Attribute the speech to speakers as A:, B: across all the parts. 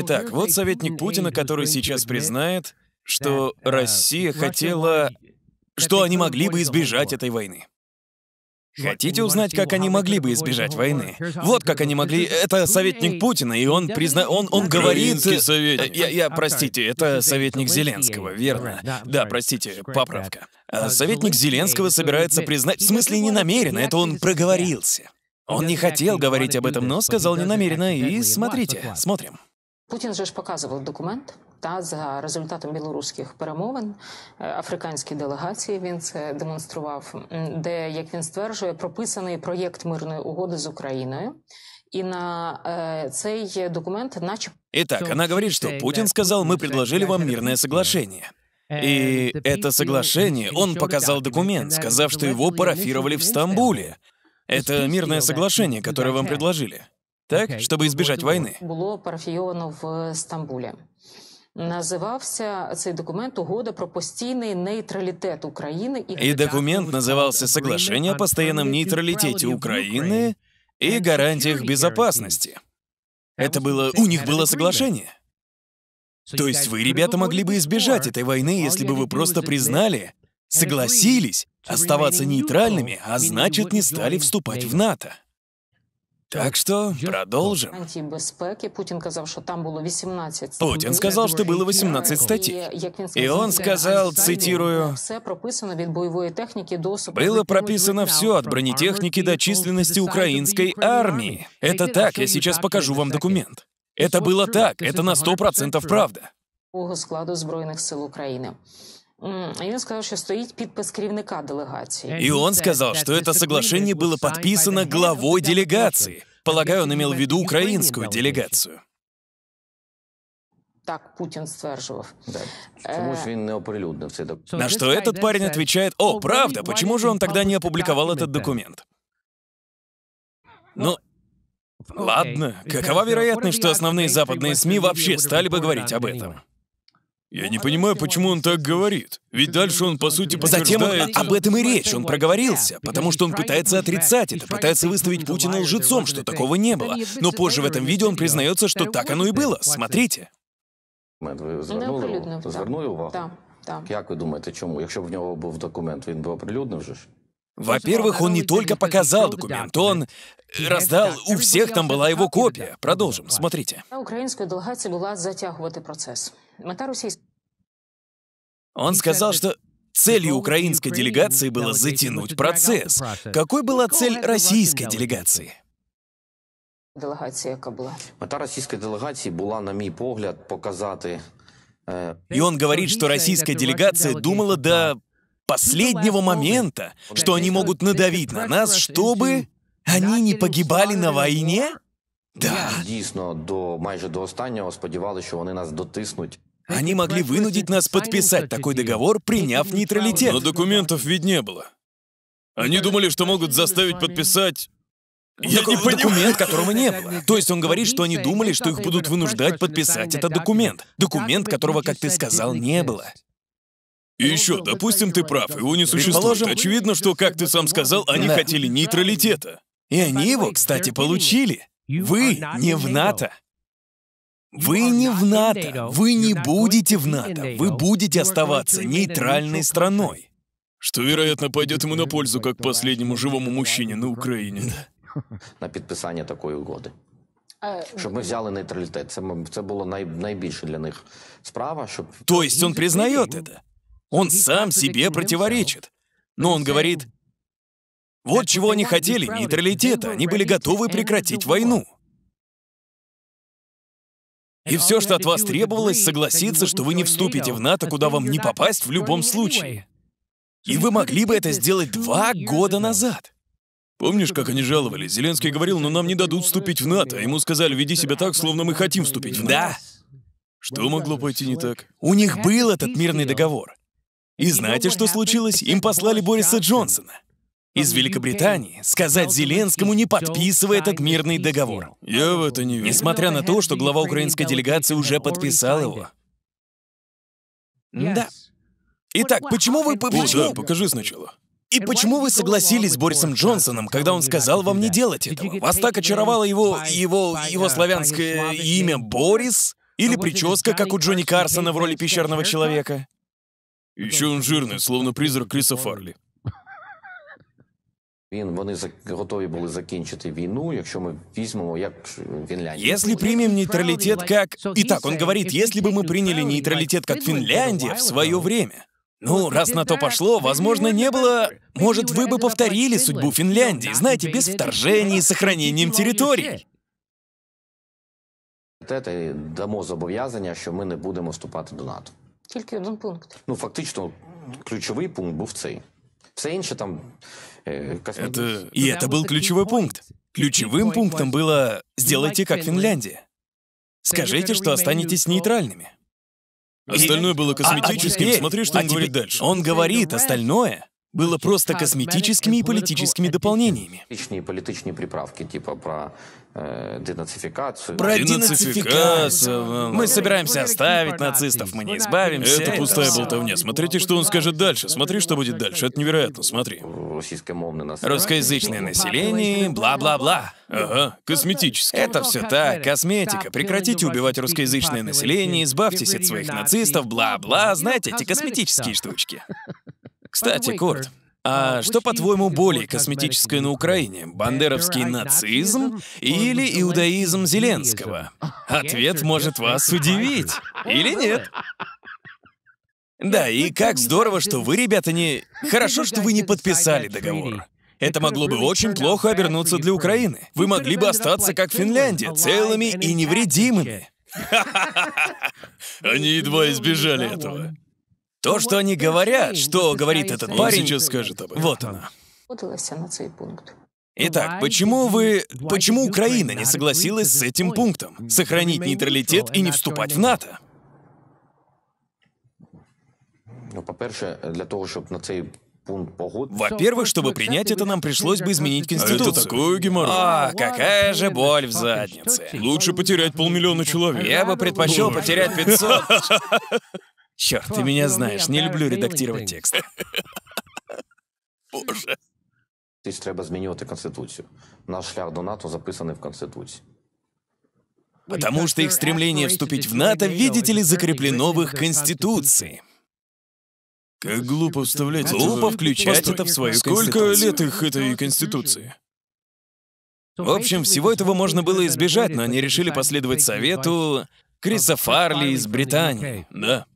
A: Итак, вот советник Путина, который сейчас признает, что Россия хотела... что они могли бы избежать этой войны. Хотите узнать, как они могли бы избежать войны? Вот как они могли. Это советник Путина, и он призна... он он говорит. Э, советник. Я, я простите, это советник Зеленского, верно? Да, простите, поправка. А советник Зеленского собирается признать, в смысле не намеренно, это он проговорился. Он не хотел говорить об этом, но сказал не намеренно, и смотрите, смотрим.
B: Путін же ж показував документ. Та за результатом білоруських перемовин африканській делегації він це демонстрував, де як він стверджує, прописаний проєкт мирної угоди з Україною. И на э, цей документ начал.
A: Итак, она говорит, что Путин сказал, мы предложили вам мирное соглашение. Э, И это соглашение он показал документ, сказав, что его парафировали в Стамбуле. Это мирное соглашение, которое вам предложили так, чтобы избежать войны.
B: Було парафійовано в Стамбулі. Називався цей документ Угода про постійний нейтралітет України і,
A: і документ називався Соглашение о постоянном нейтралитете Украины и гарантиях безопасности. Это было у них было соглашение. То есть вы, ребята, могли бы избежать этой войны, если бы вы просто признали, согласились а оставаться нейтральными, а значит, не стали вступать в НАТО. Так что продолжим.
B: Путин сказал, что там было 18 Путин сказал, что было 18 статей. И он сказал, цитирую, «Было
A: прописано все от бронетехники до численности украинской армии». Это так, я сейчас покажу вам документ.
B: Это было так, это на 100% правда. ...складу Збройных сил Украины. А И он сказал, что стоит подпис керівника делегации. И он сказал, что это соглашение
A: было подписано главой делегации. Полагаю, он имел в
C: виду украинскую делегацию.
B: Так Путин стверджував.
C: Да. Чому ж він не оприлюднив цей документ? На что этот парень отвечает, о, правда, почему же он тогда не опубликовал этот документ?
A: Ну, ну ладно, какова вероятность, что основные западные СМИ вообще стали бы говорить об этом? Я ну, не а понимаю, почему он так говорит. Ведь дальше он, по сути, подтверждает... Затем он, об этом и речь, он проговорился, потому что он пытается отрицать это, пытается выставить Путина лжецом, что такого не было. Но позже в этом видео он признается, что так оно и было. Смотрите.
C: Ви звернули, звернули увагу? Да, да. Як ви думаєте, чому? Якщо б в нього був документ, он би оприлюднив же Во-первых, он не только показал документ, он раздал, у всех там была его
A: копия. Продолжим, смотрите.
B: Украинская делегация была затягивать процесс.
A: Он сказал, что целью украинской делегации было затянуть процесс. Какой была цель российской делегации?
B: Делегація, яка була
C: мета российской делегации была, на мой взгляд, показать. Э, И он говорит, что российская делегация думала до последнего момента,
A: что они могут надавить на нас, чтобы они не погибали на войне?
C: Да. Дійсно, до майже до останнього сподівалися, что они нас дотиснуть
A: они могли вынудить нас подписать такой договор, приняв нейтралитет. Но
C: документов ведь не было.
A: Они думали, что могут заставить подписать... Я Док- не понимаю. Документ, которого не было. То есть он говорит, что они думали, что их будут вынуждать подписать этот документ. Документ, которого, как ты сказал, не было. И еще, допустим, ты прав, его не существует. Предположим, очевидно, что, как ты сам сказал, они Да. хотели нейтралитета. И они его, кстати, получили. Вы не в НАТО. Вы не в НАТО, вы не будете в НАТО, вы будете оставаться нейтральной страной. Что, вероятно, пойдет ему на пользу,
C: как последнему живому мужчине на Украине. На подписание такой угоды, а, чтобы мы взяли нейтралитет. это было було для них справа, щоб... То есть он признает это? Он сам себе противоречит. Но он говорит,
A: вот чего они хотели, нейтралитета. Они были готовы прекратить войну. И все, что от вас требовалось, согласиться, что вы не вступите в НАТО, куда вам не попасть в любом случае. И вы могли бы это сделать два года назад. Помнишь, как они жаловались? Зеленский говорил, но «Ну, нам не дадут вступить в НАТО. Ему сказали, веди себя так, словно мы хотим вступить в НАТО. Да. Что могло пойти не так? У них был этот мирный договор. И знаете, что случилось? Им послали Бориса Джонсона из Великобритании сказать Зеленскому не подписывай этот мирный договор. Я в это не верю. Несмотря на то, что глава украинской делегации уже подписал его. Да. Итак, почему вы... Почему? да, покажи сначала. И почему вы согласились с Борисом Джонсоном, когда он сказал вам не делать этого? Вас так очаровало его... его... его славянское имя Борис? Или прическа, как у Джонни Карсона в роли пещерного
C: человека? Еще он жирный, словно призрак Криса Фарли. Если примем нейтралитет как... Итак, он говорит, если бы мы приняли нейтралитет как
A: Финляндия в свое время, ну, раз на то пошло, возможно, не было... Может, вы бы повторили судьбу Финляндии, знаете, без вторжений и сохранением территорий.
C: Это дамо зобов'язання, що ми не будемо вступати до НАТО.
B: Тільки один пункт.
C: Ну, фактично, ключовий пункт був цей. Все інше там Э, это... И это был ключевой пункт. Ключевым пунктом было «сделайте
A: как Финляндия». Скажите, что останетесь нейтральными. Остальное было косметическим, а, а смотри, что а он теперь, говорит дальше. Он говорит остальное, было просто косметическими и политическими дополнениями.
C: Личные политичные приправки, типа про э, денацификацию. Про денацификацию. Мы собираемся оставить
A: нацистов, мы не избавимся. Это пустая болтовня. Смотрите, что он скажет дальше. Смотри, что будет дальше. Это невероятно, смотри. Русскоязычное население, бла-бла-бла. Ага, косметически. Это все так, косметика. Прекратите убивать русскоязычное население, избавьтесь от своих нацистов, бла-бла. Знаете, а эти косметические штучки. Кстати, Корт, а, а что, по-твоему, более косметическое на Украине? Бандеровский нацизм или иудаизм Зеленского? Ответ может вас удивить. Или нет? Да, и как здорово, что вы, ребята, не... Хорошо, что вы не подписали договор. Это могло бы очень плохо обернуться для Украины. Вы могли бы остаться, как Финляндия, целыми и невредимыми. Они едва избежали этого. То, что они говорят, что говорит этот парень... Он сейчас скажет об этом. Вот
B: оно.
A: Итак, почему вы... Почему Украина не согласилась с этим пунктом? Mm-hmm. Сохранить нейтралитет и не вступать в НАТО?
C: Ну, по-перше, для того, чтобы на цей пункт погоды... Во-первых, чтобы принять это, нам пришлось бы изменить Конституцию. Это геморрой. А, какая же боль в заднице.
A: Лучше потерять полмиллиона человек. Я бы предпочел потерять 500.
B: Черт, ты меня ну, знаешь, не люблю редактировать текст. Боже.
C: Ти ж треба змінювати конституцию. Наш шлях до НАТО записаний в конституции.
A: Потому что их стремление вступить в НАТО, видите ли, закреплено в их конституции. Как глупо вставлять Глупо включать Постой, это в свою Сколько лет их этой конституции? В общем, всего этого можно было избежать, но они решили последовать совету Криса Фарли из Британии. Да.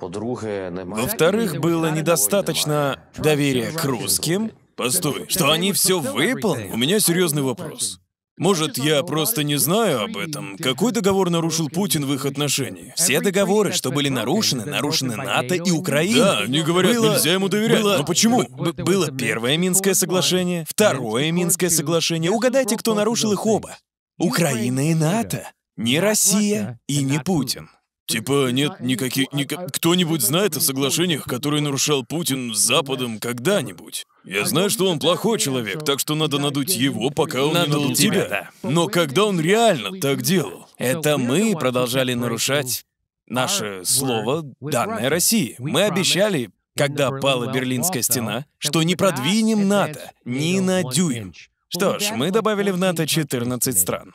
C: Во-вторых,
A: было недостаточно доверия к русским. Постой, что они все выполнили? У меня серьезный вопрос. Может, я просто не знаю об этом? Какой договор нарушил Путин в их отношении? Все договоры, что были нарушены, нарушены НАТО и Украина. Да, не говорят, было, нельзя ему доверять. Было, но почему? Б было первое Минское соглашение, второе Минское соглашение. Угадайте, кто нарушил их оба. Украина и НАТО. Не Россия и не Путин. Типа, нет никаких... Никак... Кто-нибудь знает о соглашениях, которые нарушал Путин с Западом когда-нибудь? Я знаю, что он плохой человек, так что надо надуть его, пока он надул не надул тебя. тебя. Но когда он реально так делал? Это мы продолжали нарушать наше слово, данное России. Мы обещали, когда пала Берлинская стена, что не продвинем НАТО ни на дюйм. Что ж, мы добавили в НАТО 14 стран.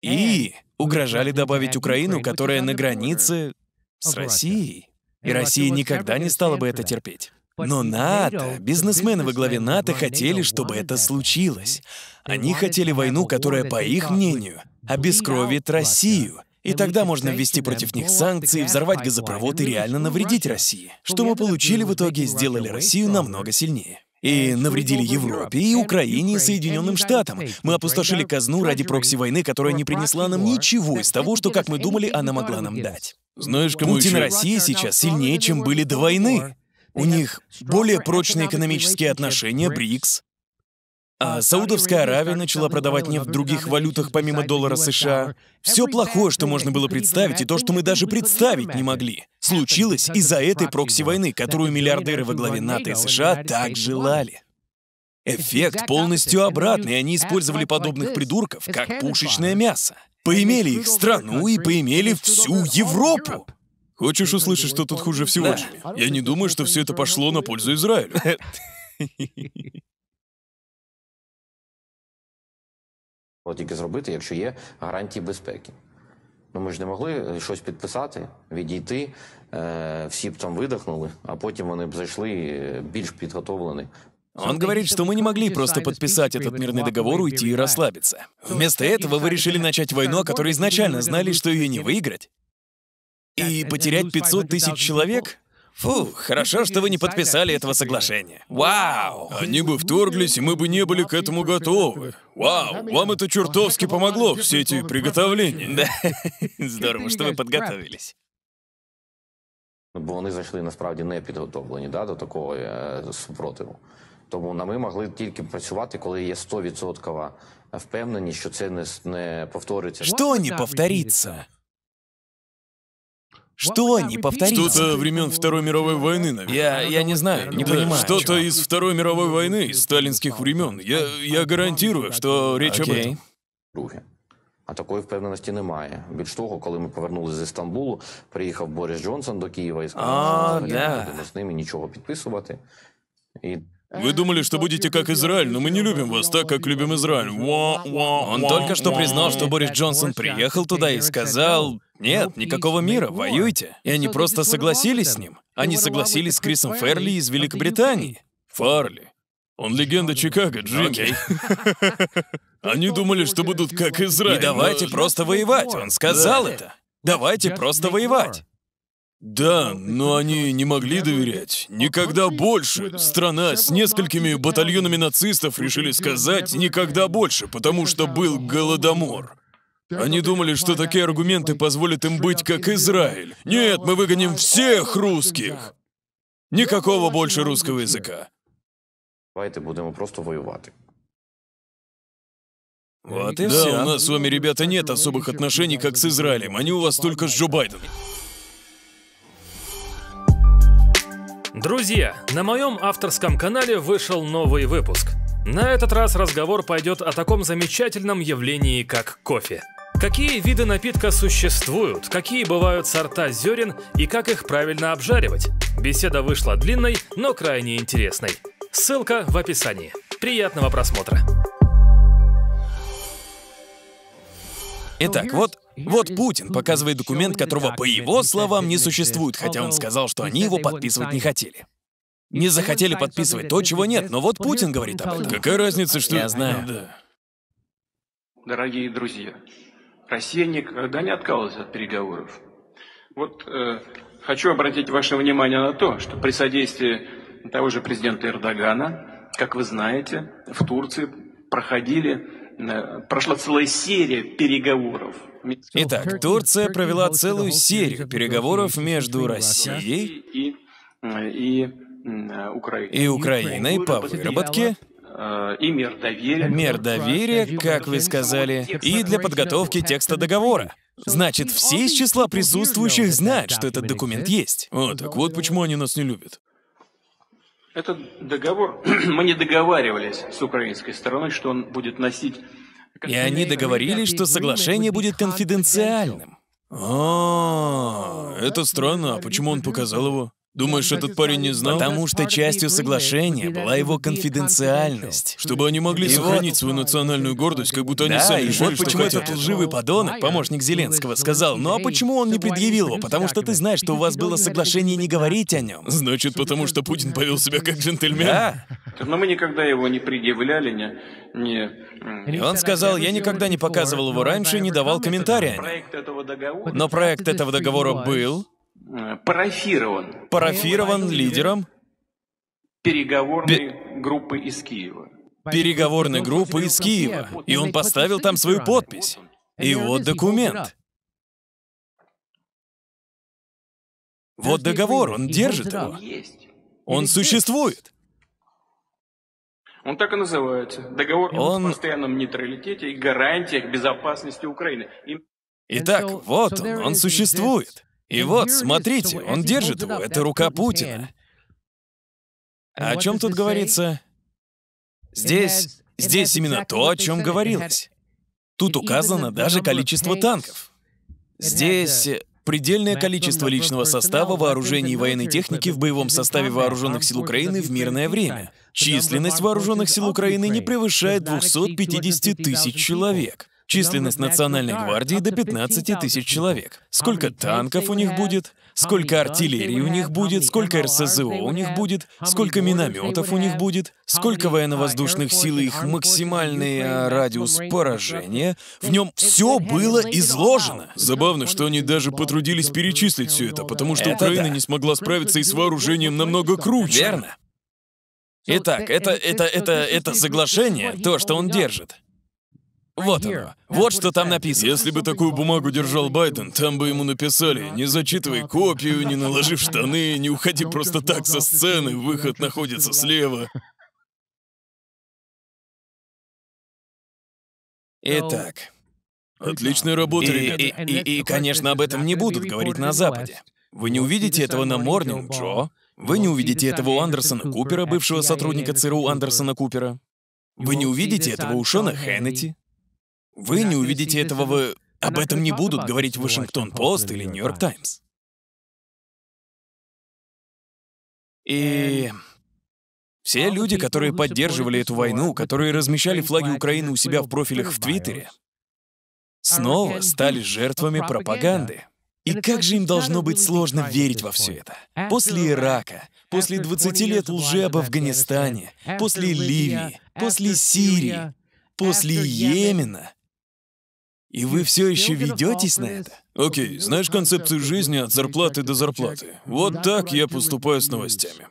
A: И Угрожали добавить Украину, которая на границе с Россией. И Россия никогда не стала бы это терпеть. Но НАТО, бизнесмены во главе НАТО хотели, чтобы это случилось. Они хотели войну, которая, по их мнению, обескровит Россию. И тогда можно ввести против них санкции, взорвать газопровод и ну реально навредить России. Что мы получили в итоге, сделали Россию намного сильнее и навредили Европе, и Украине, и Соединенным Штатам. Мы опустошили казну ради прокси-войны, которая не принесла нам ничего из того, что, как мы думали, она могла нам дать. Знаешь, кому Путин и Россия сейчас сильнее, чем были до войны. У них более прочные экономические отношения, БРИКС. А Саудовская Аравия начала продавать нефть в других валютах помимо доллара США. Все плохое, что можно было представить, и то, что мы даже представить не могли случилось из-за этой прокси-войны, которую миллиардеры во главе НАТО и США так желали. Эффект полностью обратный, они использовали подобных придурков как пушечное мясо. Поимели их страну и поимели всю Европу. Хочешь услышать, что тут хуже всего, да. Я не думаю, что все это пошло на пользу Израилю.
C: От тільки зробити, якщо є гарантії безпеки. Ну ми ж не могли щось підписати, відійти. Всі б там выдохнули, а потом они б зайшли більш підготовлені. Он говорит, что мы не могли просто подписать этот мирный договор, уйти и расслабиться.
A: Вместо этого вы решили начать войну, о которой изначально знали, что ее не выиграть, и потерять 500 тысяч человек? Фу, хорошо, что вы не подписали этого соглашения. Вау! Они бы вторглись, и мы бы не были к этому готовы. Вау, вам это чертовски помогло, все эти приготовления. Да, здорово, что вы подготовились.
C: Бо вони зайшли насправді не підготовлені да, до такого е, супротиву. Тому на ми могли тільки працювати, коли є 100% впевненість, що це не, не повториться. Что не повторится?
A: Что они повторили? Что-то времен
C: Второй мировой войны, наверное. Я, я не знаю, не да, понимаю. Что-то
A: из Второй мировой войны, из сталинских времен. Я, я гарантирую, что речь Окей. об этом. Друге.
C: А такої впевненості немає. Більш того, коли ми повернулися з Істанбулу, приїхав Борис Джонсон до Києва і сказав, що а, не будемо з ними нічого підписувати.
A: І Вы думали, что будете как Израиль, но ну, мы не любим вас так, как любим Израиль. Уа, уа, уа, Он только что признал, что Борис Джонсон приехал туда и сказал, нет, ну, никакого мира, воюйте. И они просто согласились с ним. Они согласились с Крисом Ферли из Великобритании. Фарли. Он легенда Чикаго, Джимми. Окей. Они думали, что будут как Израиль. И давайте просто воевать, он сказал да. это. Давайте просто воевать. Да, но они не могли доверять. Никогда больше. Страна с несколькими батальонами нацистов решили сказать «никогда больше», потому что был голодомор. Они думали, что такие аргументы позволят им быть как Израиль. Нет, мы выгоним всех русских! Никакого больше русского языка.
C: Давайте будем просто воевать. Вот и да, все. у нас
A: с вами, ребята, нет особых отношений, как с Израилем. Они у вас только с Джо Байденом. Друзья, на моем авторском канале вышел новый выпуск. На этот раз разговор пойдет о таком замечательном явлении, как кофе. Какие виды напитка существуют, какие бывают сорта зерен и как их правильно обжаривать? Беседа вышла длинной, но крайне интересной. Ссылка в описании. Приятного просмотра! Итак, вот вот Путин показывает документ, которого, по его словам, не существует, хотя он сказал, что они его подписывать не хотели. Не захотели подписывать то, чего нет, но вот Путин говорит об этом. Какая разница, что... Я знаю. Дорогие друзья, Россия никогда не э, отказывалась от переговоров. Вот э, хочу обратить ваше внимание на то, что при содействии того же президента Эрдогана, как вы знаете, в Турции проходили э, прошла целая серия переговоров. Итак, Турция провела целую серию переговоров между Россией и, э, и, и Украиной по выработке Э, и мер доверия. Мер доверия, как вы сказали, и для подготовки текста договора. Значит, все из числа присутствующих знают, что этот документ есть. О, так вот почему они нас не любят. Этот договор... Мы не договаривались с украинской стороной, что он будет носить... И они договорились, что соглашение будет конфиденциальным. О, а, это странно. А почему он показал его? Думаешь, этот парень не знал? Потому что частью соглашения была его конфиденциальность. Чтобы они могли и сохранить свою национальную гордость, как будто они да, сами и решили, вот почему этот лживый подонок, помощник Зеленского, сказал, ну а почему он не предъявил его? Потому что ты знаешь, что у вас было соглашение не говорить о нем. Значит, потому что Путин повел себя как джентльмен? Да. Но мы никогда его не предъявляли, не... не... И он сказал, я никогда не показывал его раньше и не давал комментария. Но проект этого договора был, Э, парафирован.
B: Парафирован
A: лидером? Переговорной Пе... группы из Киева. Переговорной группы из Киева. И он поставил там свою подпись. И вот документ. Вот договор, он держит его. Он существует. Он так и называется. Договор он... о постоянном нейтралитете и гарантиях безопасности Украины. И... Итак, вот он, он существует. И вот, смотрите, он держит его, это рука Путина. О чем тут говорится? Здесь, здесь именно то, о чем говорилось. Тут указано даже количество танков. Здесь э, предельное количество личного состава, вооружений и военной техники в боевом составе вооруженных сил Украины в мирное время. Численность вооруженных сил Украины не превышает 250 тысяч человек. Численность Национальной гвардии до 15 тысяч человек. Сколько танков у них будет, сколько артиллерии у них будет, сколько РСЗО у них будет, сколько минометов у них будет, сколько военно-воздушных сил и их максимальный а, радиус поражения. В нем все было изложено. Забавно, что они даже потрудились перечислить все это, потому что это Украина да. не смогла справиться и с вооружением намного круче. Верно. Итак, это, это, это, это соглашение, то, что он держит, вот оно. Вот что там написано. Если бы такую бумагу держал Байден, там бы ему написали «Не зачитывай копию, не наложи штаны, не уходи просто так со сцены, выход находится слева».
B: Итак.
A: Отличная работа, и, и, и, и, конечно, об этом не будут говорить на Западе. Вы не увидите этого на Морнинг Джо, вы не увидите этого у Андерсона Купера, бывшего сотрудника ЦРУ Андерсона Купера. Вы не увидите этого у Шона Хеннети.
B: Вы не увидите этого в... Об этом не будут говорить Вашингтон-Пост или Нью-Йорк Таймс. И эм,
A: все люди, которые поддерживали эту войну, которые размещали флаги Украины у себя в профилях в Твиттере, а снова стали жертвами пропаганды. И как же им должно быть сложно верить во все это? После Ирака, после 20 лет лжи об Афганистане, после Ливии, после Сирии, после Йемена, и вы все еще ведетесь на это? Окей, знаешь концепцию жизни от зарплаты до зарплаты? Вот так я поступаю с новостями.